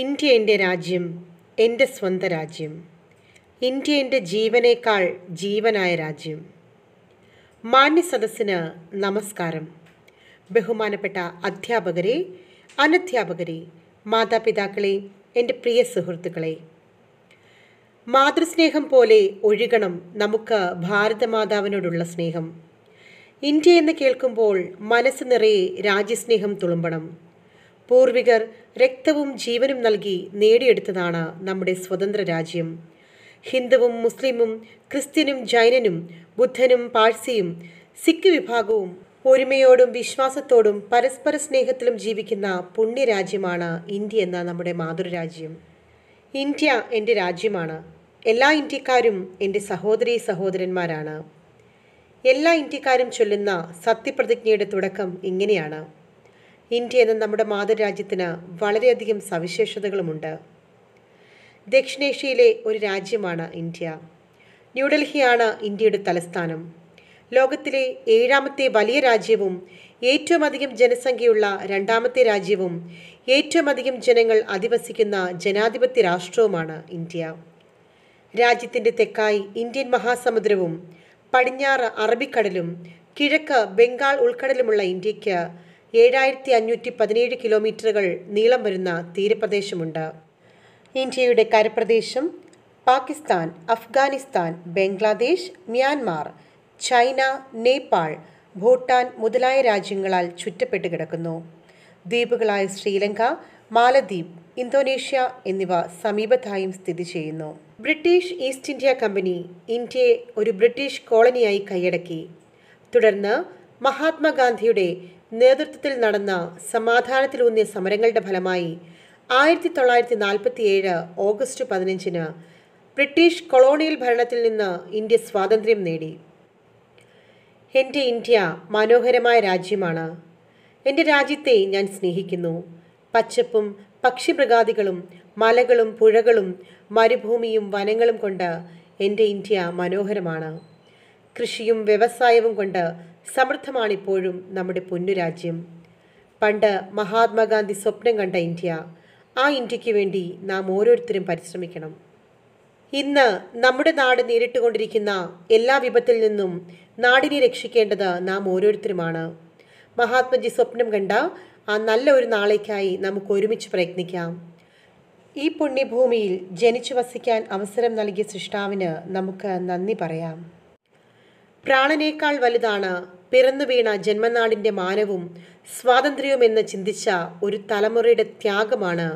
India എൻ്റെ രാജ്യം എൻ്റെ സ്വന്തം രാജ്യം ഇന്ത്യ എൻ്റെ ജീവനേക്കാൾ ജീവനായ രാജ്യം മാന്യ സദസ്സിന് നമസ്കാരം ബഹുമാനപ്പെട്ട അധ്യാപകരെ അനധ്യാപകരെ മാതാപിതാക്കളെ എൻ്റെ പ്രിയ സുഹൃത്തുക്കളെ മാതൃസ്നേഹം പോലെ ഒഴുകണം നമുക്ക് ഭാരതമാതാവിനോടുള്ള സ്നേഹം ഇന്ത്യ എന്ന് കേൾക്കുമ്പോൾ മനസ്സ് നിറയെ രാജ്യസ്നേഹം തുളുമ്പണം പൂർവികർ രക്തവും ജീവനും നൽകി നേടിയെടുത്തതാണ് നമ്മുടെ സ്വതന്ത്ര രാജ്യം ഹിന്ദുവും മുസ്ലിമും ക്രിസ്ത്യനും ജൈനനും ബുദ്ധനും പാഴ്സിയും സിഖ് വിഭാഗവും ഒരുമയോടും വിശ്വാസത്തോടും പരസ്പര സ്നേഹത്തിലും ജീവിക്കുന്ന പുണ്യരാജ്യമാണ് ഇന്ത്യ എന്ന നമ്മുടെ മാതൃരാജ്യം ഇന്ത്യ എൻ്റെ രാജ്യമാണ് എല്ലാ ഇന്ത്യക്കാരും എൻ്റെ സഹോദരി സഹോദരന്മാരാണ് എല്ലാ ഇന്ത്യക്കാരും ചൊല്ലുന്ന സത്യപ്രതിജ്ഞയുടെ തുടക്കം ഇങ്ങനെയാണ് ഇന്ത്യ എന്ന നമ്മുടെ മാതൃരാജ്യത്തിന് വളരെയധികം സവിശേഷതകളുമുണ്ട് ദക്ഷിണേഷ്യയിലെ ഒരു രാജ്യമാണ് ഇന്ത്യ ന്യൂഡൽഹിയാണ് ഇന്ത്യയുടെ തലസ്ഥാനം ലോകത്തിലെ ഏഴാമത്തെ വലിയ രാജ്യവും ഏറ്റവും അധികം ജനസംഖ്യയുള്ള രണ്ടാമത്തെ രാജ്യവും ഏറ്റവും അധികം ജനങ്ങൾ അധിവസിക്കുന്ന ജനാധിപത്യ രാഷ്ട്രവുമാണ് ഇന്ത്യ രാജ്യത്തിൻ്റെ തെക്കായി ഇന്ത്യൻ മഹാസമുദ്രവും പടിഞ്ഞാറ് അറബിക്കടലും കിഴക്ക് ബംഗാൾ ഉൾക്കടലുമുള്ള ഇന്ത്യക്ക് ഏഴായിരത്തി അഞ്ഞൂറ്റി പതിനേഴ് കിലോമീറ്ററുകൾ നീളം വരുന്ന തീരപ്രദേശമുണ്ട് ഇന്ത്യയുടെ കരപ്രദേശം പാകിസ്ഥാൻ അഫ്ഗാനിസ്ഥാൻ ബംഗ്ലാദേശ് മ്യാൻമാർ ചൈന നേപ്പാൾ ഭൂട്ടാൻ മുതലായ രാജ്യങ്ങളാൽ ചുറ്റപ്പെട്ട് കിടക്കുന്നു ദ്വീപുകളായ ശ്രീലങ്ക മാലദ്വീപ് ഇന്തോനേഷ്യ എന്നിവ സമീപത്തായും സ്ഥിതി ചെയ്യുന്നു ബ്രിട്ടീഷ് ഈസ്റ്റ് ഇന്ത്യ കമ്പനി ഇന്ത്യയെ ഒരു ബ്രിട്ടീഷ് കോളനിയായി കൈയടക്കി തുടർന്ന് മഹാത്മാഗാന്ധിയുടെ നേതൃത്വത്തിൽ നടന്ന സമാധാനത്തിലൂന്നിയ സമരങ്ങളുടെ ഫലമായി ആയിരത്തി തൊള്ളായിരത്തി നാൽപ്പത്തിയേഴ് ഓഗസ്റ്റ് പതിനഞ്ചിന് ബ്രിട്ടീഷ് കൊളോണിയൽ ഭരണത്തിൽ നിന്ന് ഇന്ത്യ സ്വാതന്ത്ര്യം നേടി എൻ്റെ ഇന്ത്യ മനോഹരമായ രാജ്യമാണ് എൻ്റെ രാജ്യത്തെ ഞാൻ സ്നേഹിക്കുന്നു പച്ചപ്പും പക്ഷിമൃഗാദികളും മലകളും പുഴകളും മരുഭൂമിയും വനങ്ങളും കൊണ്ട് എൻ്റെ ഇന്ത്യ മനോഹരമാണ് കൃഷിയും വ്യവസായവും കൊണ്ട് സമൃദ്ധമാണിപ്പോഴും നമ്മുടെ പൊന്നുരാജ്യം പണ്ട് മഹാത്മാഗാന്ധി സ്വപ്നം കണ്ട ഇന്ത്യ ആ ഇന്ത്യക്ക് വേണ്ടി നാം ഓരോരുത്തരും പരിശ്രമിക്കണം ഇന്ന് നമ്മുടെ നാട് നേരിട്ടുകൊണ്ടിരിക്കുന്ന എല്ലാ വിപത്തിൽ നിന്നും നാടിനെ രക്ഷിക്കേണ്ടത് നാം ഓരോരുത്തരുമാണ് മഹാത്മജി സ്വപ്നം കണ്ട ആ നല്ല ഒരു നാളേക്കായി നമുക്ക് ഒരുമിച്ച് പ്രയത്നിക്കാം ഈ പുണ്യഭൂമിയിൽ ജനിച്ചു വസിക്കാൻ അവസരം നൽകിയ സൃഷ്ടാവിന് നമുക്ക് നന്ദി പറയാം പ്രാണനേക്കാൾ വലുതാണ് പിറന്നു വീണ ജന്മനാടിൻ്റെ മാനവും സ്വാതന്ത്ര്യവുമെന്ന് ചിന്തിച്ച ഒരു തലമുറയുടെ ത്യാഗമാണ്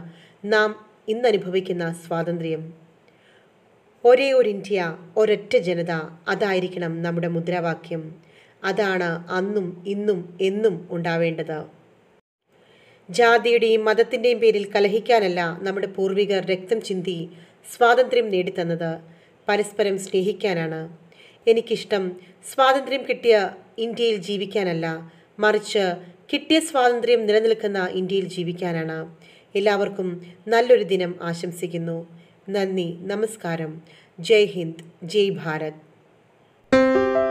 നാം ഇന്നനുഭവിക്കുന്ന സ്വാതന്ത്ര്യം ഒരേ ഒരു ഇന്ത്യ ഒരൊറ്റ ജനത അതായിരിക്കണം നമ്മുടെ മുദ്രാവാക്യം അതാണ് അന്നും ഇന്നും എന്നും ഉണ്ടാവേണ്ടത് ജാതിയുടെയും മതത്തിൻ്റെയും പേരിൽ കലഹിക്കാനല്ല നമ്മുടെ പൂർവികർ രക്തം ചിന്തി സ്വാതന്ത്ര്യം നേടിത്തന്നത് പരസ്പരം സ്നേഹിക്കാനാണ് എനിക്കിഷ്ടം സ്വാതന്ത്ര്യം കിട്ടിയ ഇന്ത്യയിൽ ജീവിക്കാനല്ല മറിച്ച് കിട്ടിയ സ്വാതന്ത്ര്യം നിലനിൽക്കുന്ന ഇന്ത്യയിൽ ജീവിക്കാനാണ് എല്ലാവർക്കും നല്ലൊരു ദിനം ആശംസിക്കുന്നു നന്ദി നമസ്കാരം ജയ് ഹിന്ദ് ജയ് ഭാരത്